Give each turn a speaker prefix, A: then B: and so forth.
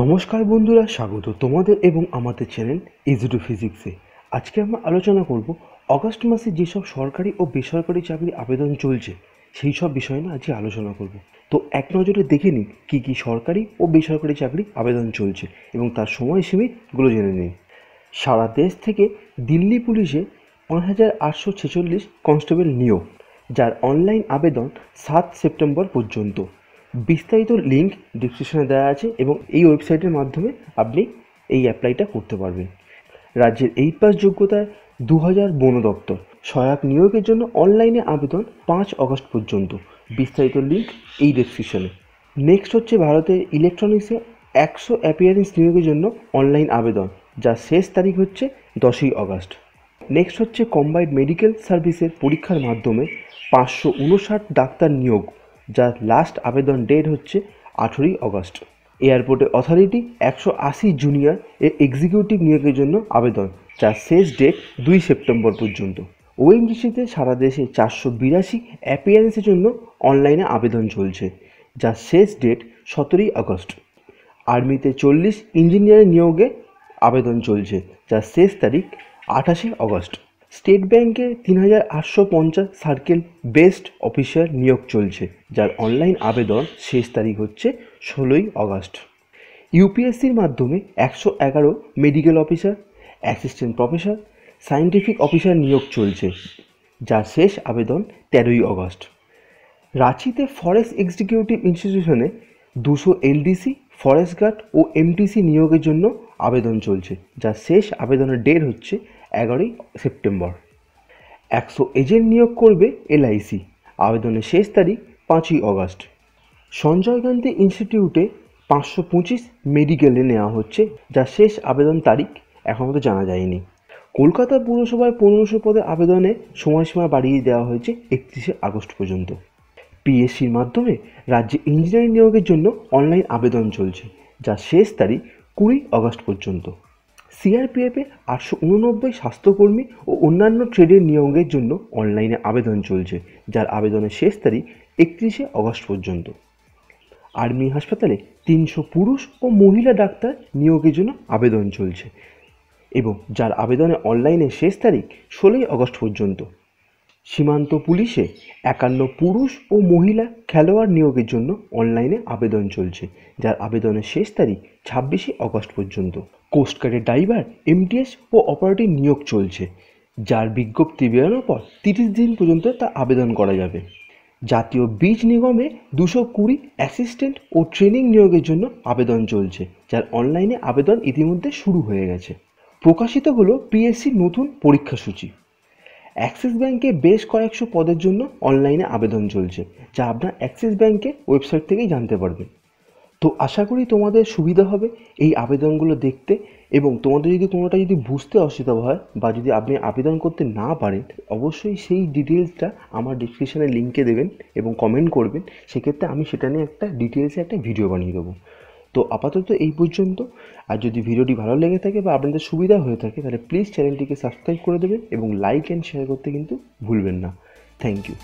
A: নমস্কার বন্ধুরা স্বাগত তোমাদের এবং আমাদের চ্যানেল ইজি টু ফিজিক্সে আজকে আমরা আলোচনা করব অগাস্ট মাসে যেসব সরকারি ও বেসরকারি চাকরির আবেদন চলছে সেই সব বিষয় নিয়ে আজকে আলোচনা করব তো এক নজরে দেখে নিই কী কী সরকারি ও বেসরকারি চাকরি আবেদন চলছে এবং তার সময়সীমিগুলো জেনে নিই সারা দেশ থেকে দিল্লি পুলিশে পাঁচ হাজার আটশো ছেচল্লিশ কনস্টেবল নিয়োগ যার অনলাইন আবেদন সাত সেপ্টেম্বর পর্যন্ত বিস্তারিত লিঙ্ক ডিসক্রিপশানে দেওয়া আছে এবং এই ওয়েবসাইটের মাধ্যমে আপনি এই অ্যাপ্লাইটা করতে পারবেন রাজ্যের এই পাস যোগ্যতায় দু হাজার বন দপ্তর সহায়ক নিয়োগের জন্য অনলাইনে আবেদন পাঁচ অগস্ট পর্যন্ত বিস্তারিত লিঙ্ক এই ডেসক্রিপশনে নেক্সট হচ্ছে ভারতের ইলেকট্রনিক্সে একশো অ্যাপিয়ারেন্স নিয়োগের জন্য অনলাইন আবেদন যার শেষ তারিখ হচ্ছে দশই অগস্ট নেক্সট হচ্ছে কম্বাইন্ড মেডিকেল সার্ভিসের পরীক্ষার মাধ্যমে পাঁচশো উনষাট ডাক্তার নিয়োগ যার লাস্ট আবেদন ডেট হচ্ছে আঠেরোই অগস্ট এয়ারপোর্টে অথরিটি একশো আশি জুনিয়র এর এক্সিকিউটিভ নিয়োগের জন্য আবেদন যার শেষ ডেট দুই সেপ্টেম্বর পর্যন্ত ওএনজিসিতে সারা দেশে চারশো বিরাশি অ্যাপিয়ারেন্সের জন্য অনলাইনে আবেদন চলছে যার শেষ ডেট সতেরোই আগস্ট আর্মিতে চল্লিশ ইঞ্জিনিয়ারের নিয়োগে আবেদন চলছে যার শেষ তারিখ আঠাশে অগস্ট স্টেট ব্যাংকে তিন হাজার আটশো পঞ্চাশ সার্কেল বেস্ট অফিসার নিয়োগ চলছে যার অনলাইন আবেদন শেষ তারিখ হচ্ছে ষোলোই অগস্ট ইউপিএসসির মাধ্যমে একশো এগারো medical officer assistant professor scientific officer নিয়োগ চলছে যার শেষ আবেদন তেরোই অগস্ট রাঁচিতে ফরেস্ট এক্সিকিউটিভ ইনস্টিটিউশনে দুশো এলডিসি ফরেস্ট গার্ড ও এমটিসি নিয়োগের জন্য আবেদন চলছে যার শেষ আবেদনের ডেট হচ্ছে এগারোই সেপ্টেম্বর একশো এজেন্ট নিয়োগ করবে এলআইসি আবেদনের শেষ তারিখ পাঁচই অগস্ট সঞ্জয় গান্ধী ইনস্টিটিউটে পাঁচশো পঁচিশ মেডিকেলে নেওয়া হচ্ছে যা শেষ আবেদন তারিখ এখনও তো জানা যায়নি কলকাতা পুরসভায় পনেরোশো পদে আবেদনে সময়সীমা বাড়িয়ে দেওয়া হয়েছে একত্রিশে আগস্ট পর্যন্ত পিএসসির মাধ্যমে রাজ্যে ইঞ্জিনিয়ারিং নিয়োগের জন্য অনলাইন আবেদন চলছে যা শেষ তারিখ কুড়ি অগস্ট পর্যন্ত সিআরপিএফে আটশো উননব্বই স্বাস্থ্যকর্মী ও অন্যান্য ট্রেডের নিয়োগের জন্য অনলাইনে আবেদন চলছে যার আবেদনের শেষ তারিখ একত্রিশে অগস্ট পর্যন্ত আর্মি হাসপাতালে তিনশো পুরুষ ও মহিলা ডাক্তার নিয়োগের জন্য আবেদন চলছে এবং যার আবেদনে অনলাইনে শেষ তারিখ ষোলোই অগস্ট পর্যন্ত সীমান্ত পুলিশে একান্ন পুরুষ ও মহিলা খেলোয়াড় নিয়োগের জন্য অনলাইনে আবেদন চলছে যার আবেদনের শেষ তারিখ ছাব্বিশে অগস্ট পর্যন্ত কোস্টগার্ডের ড্রাইভার এমটিএস ও অপারেটিভ নিয়োগ চলছে যার বিজ্ঞপ্তি বেরোনোর পর তিরিশ দিন পর্যন্ত তা আবেদন করা যাবে জাতীয় বীজ নিগমে দুশো কুড়ি অ্যাসিস্ট্যান্ট ও ট্রেনিং নিয়োগের জন্য আবেদন চলছে যার অনলাইনে আবেদন ইতিমধ্যে শুরু হয়ে গেছে প্রকাশিত হলো পিএসসির নতুন পরীক্ষাসূচি অ্যাক্সিস ব্যাঙ্কে বেশ কয়েকশো পদের জন্য অনলাইনে আবেদন চলছে যা আপনার অ্যাক্সিস ব্যাঙ্কের ওয়েবসাইট থেকেই জানতে পারবেন তো আশা করি তোমাদের সুবিধা হবে এই আবেদনগুলো দেখতে এবং তোমাদের যদি কোনোটা যদি বুঝতে অসুবিধা হয় বা যদি আপনি আবেদন করতে না পারেন অবশ্যই সেই ডিটেলসটা আমার ডিসক্রিপশানে লিঙ্কে দেবেন এবং কমেন্ট করবেন সেক্ষেত্রে আমি সেটা নিয়ে একটা ডিটেলসে একটা ভিডিও বানিয়ে দেবো তো আপাতত এই পর্যন্ত আর যদি ভিডিওটি ভালো লেগে থাকে বা আপনাদের সুবিধা হয়ে থাকে তাহলে প্লিজ চ্যানেলটিকে সাবস্ক্রাইব করে দেবেন এবং লাইক অ্যান্ড শেয়ার করতে কিন্তু ভুলবেন না থ্যাংক ইউ